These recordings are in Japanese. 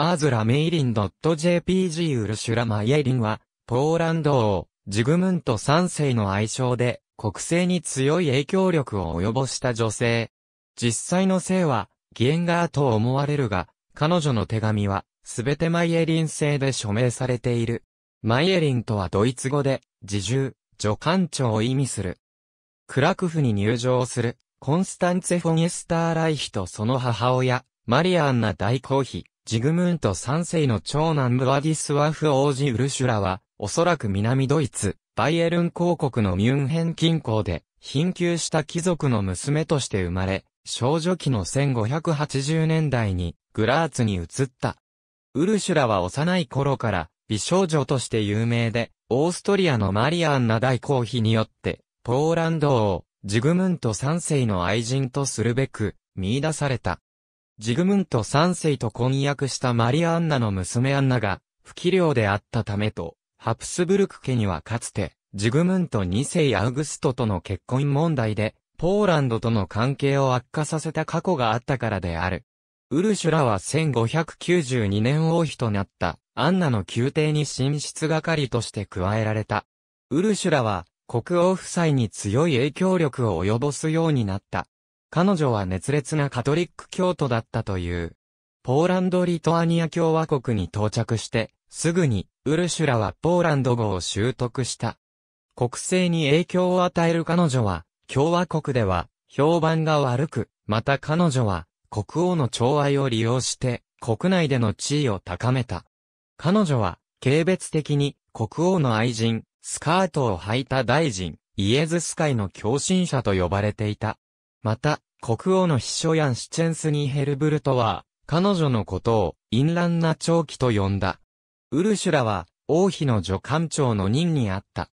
アーズラ・メイリン .jpg ウルシュラ・マイエリンは、ポーランド王、ジグムント3世の愛称で、国政に強い影響力を及ぼした女性。実際の姓は、ギエンガーと思われるが、彼女の手紙は、すべてマイエリン製で署名されている。マイエリンとはドイツ語で、自重、助官長を意味する。クラクフに入場する、コンスタンツェ・フォン・エスター・ライヒとその母親、マリアンナ大公妃、ジグムント3世の長男ムラディスワフ王子ウルシュラは、おそらく南ドイツ、バイエルン公国のミュンヘン近郊で、貧窮した貴族の娘として生まれ、少女期の1580年代に、グラーツに移った。ウルシュラは幼い頃から、美少女として有名で、オーストリアのマリアンナ大公妃によって、ポーランド王、ジグムント3世の愛人とするべく、見出された。ジグムント三世と婚約したマリア・アンナの娘アンナが、不器量であったためと、ハプスブルク家にはかつて、ジグムント2世アウグストとの結婚問題で、ポーランドとの関係を悪化させた過去があったからである。ウルシュラは1592年王妃となったアンナの宮廷に進出係として加えられた。ウルシュラは国王夫妻に強い影響力を及ぼすようになった。彼女は熱烈なカトリック教徒だったという。ポーランド・リトアニア共和国に到着して、すぐに、ウルシュラはポーランド語を習得した。国政に影響を与える彼女は、共和国では、評判が悪く、また彼女は、国王の寵愛を利用して、国内での地位を高めた。彼女は、軽蔑的に、国王の愛人、スカートを履いた大臣、イエズス会の狂信者と呼ばれていた。また、国王の秘書ヤン・シチェンスニー・ヘルブルトは、彼女のことを、淫乱な長期と呼んだ。ウルシュラは、王妃の助官長の任にあった。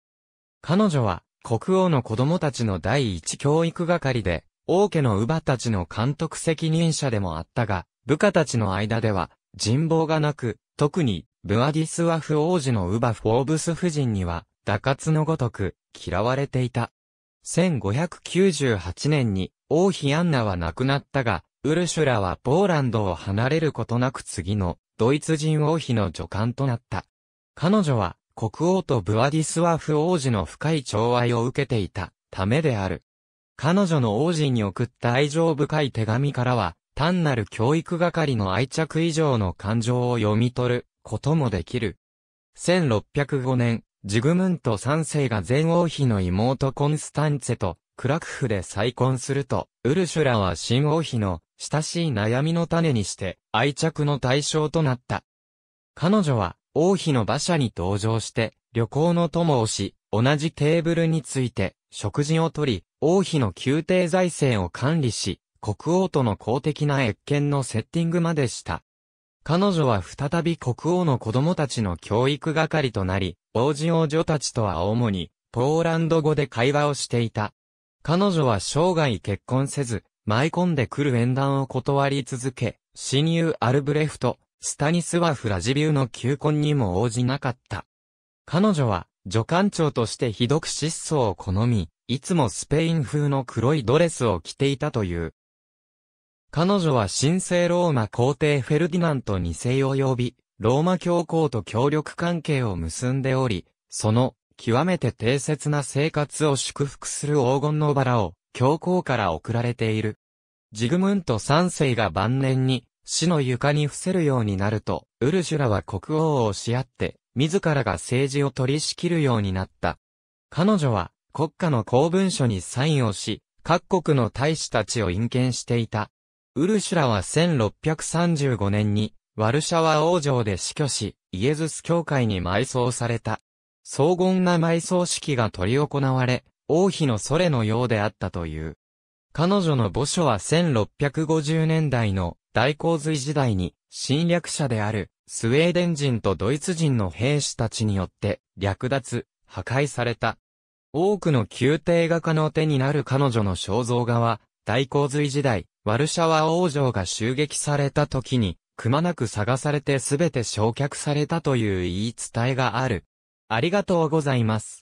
彼女は、国王の子供たちの第一教育係で、王家の乳母たちの監督責任者でもあったが、部下たちの間では、人望がなく、特に、ブアディスワフ王子の乳母フォーブス夫人には、打滑のごとく、嫌われていた。1598年に王妃アンナは亡くなったが、ウルシュラはポーランドを離れることなく次のドイツ人王妃の助官となった。彼女は国王とブワディスワフ王子の深い寵愛を受けていたためである。彼女の王子に送った愛情深い手紙からは、単なる教育係の愛着以上の感情を読み取ることもできる。1605年、ジグムント三世が前王妃の妹コンスタンツェとクラクフで再婚すると、ウルシュラは新王妃の親しい悩みの種にして愛着の対象となった。彼女は王妃の馬車に登場して旅行の友をし、同じテーブルについて食事をとり、王妃の宮廷財政を管理し、国王との公的な越見のセッティングまでした。彼女は再び国王の子供たちの教育係となり、王子王女たちとは主に、ポーランド語で会話をしていた。彼女は生涯結婚せず、舞い込んでくる縁談を断り続け、親友アルブレフト、スタニスワフ・ラジビューの求婚にも応じなかった。彼女は、助官長としてひどく失踪を好み、いつもスペイン風の黒いドレスを着ていたという。彼女は神聖ローマ皇帝フェルディナント2世を呼び、ローマ教皇と協力関係を結んでおり、その、極めて定説な生活を祝福する黄金のバラを、教皇から贈られている。ジグムント3世が晩年に、死の床に伏せるようになると、ウルシュラは国王を押し合って、自らが政治を取り仕切るようになった。彼女は、国家の公文書にサインをし、各国の大使たちを引見していた。ウルシュラは1635年に、ワルシャワ王城で死去し、イエズス教会に埋葬された。荘厳な埋葬式が執り行われ、王妃のソレのようであったという。彼女の墓所は1650年代の大洪水時代に侵略者であるスウェーデン人とドイツ人の兵士たちによって略奪、破壊された。多くの宮廷画家の手になる彼女の肖像画は大洪水時代、ワルシャワ王城が襲撃された時に、くまなく探されてすべて焼却されたという言い伝えがある。ありがとうございます。